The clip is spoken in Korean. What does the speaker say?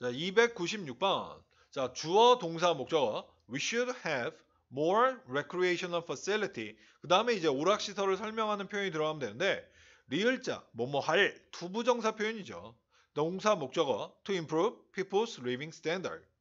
자, 296번. 자, 주어 동사 목적어. We should have more recreational facility. 그 다음에 이제 오락시설을 설명하는 표현이 들어가면 되는데 리을자, 뭐뭐 할, 투부정사 표현이죠. 동사 목적어, to improve people's living standard.